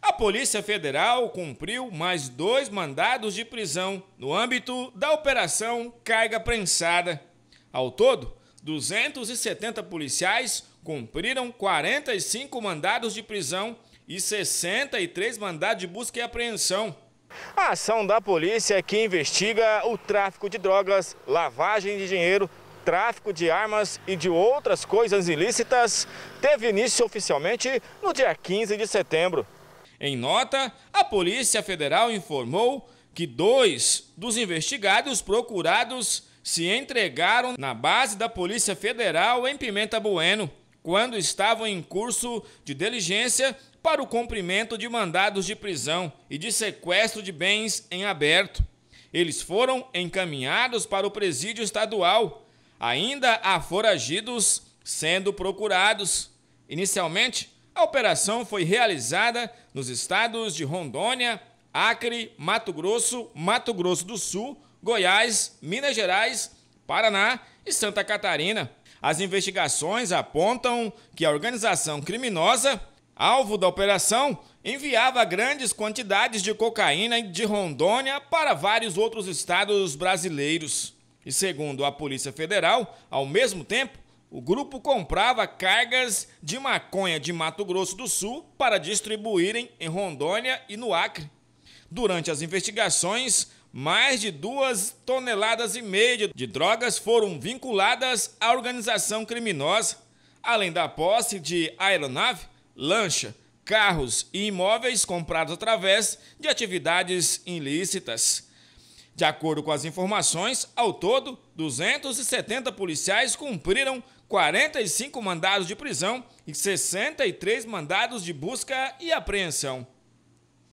A Polícia Federal cumpriu mais dois mandados de prisão no âmbito da Operação Carga Prensada. Ao todo, 270 policiais cumpriram 45 mandados de prisão e 63 mandados de busca e apreensão. A ação da polícia é que investiga o tráfico de drogas, lavagem de dinheiro, tráfico de armas e de outras coisas ilícitas teve início oficialmente no dia 15 de setembro. Em nota, a Polícia Federal informou que dois dos investigados procurados se entregaram na base da Polícia Federal em Pimenta Bueno, quando estavam em curso de diligência para o cumprimento de mandados de prisão e de sequestro de bens em aberto. Eles foram encaminhados para o presídio estadual. Ainda há foragidos sendo procurados. Inicialmente, a operação foi realizada nos estados de Rondônia, Acre, Mato Grosso, Mato Grosso do Sul, Goiás, Minas Gerais, Paraná e Santa Catarina. As investigações apontam que a organização criminosa, alvo da operação, enviava grandes quantidades de cocaína de Rondônia para vários outros estados brasileiros. E segundo a Polícia Federal, ao mesmo tempo, o grupo comprava cargas de maconha de Mato Grosso do Sul para distribuírem em Rondônia e no Acre. Durante as investigações, mais de duas toneladas e meia de drogas foram vinculadas à organização criminosa, além da posse de aeronave, lancha, carros e imóveis comprados através de atividades ilícitas. De acordo com as informações, ao todo, 270 policiais cumpriram 45 mandados de prisão e 63 mandados de busca e apreensão.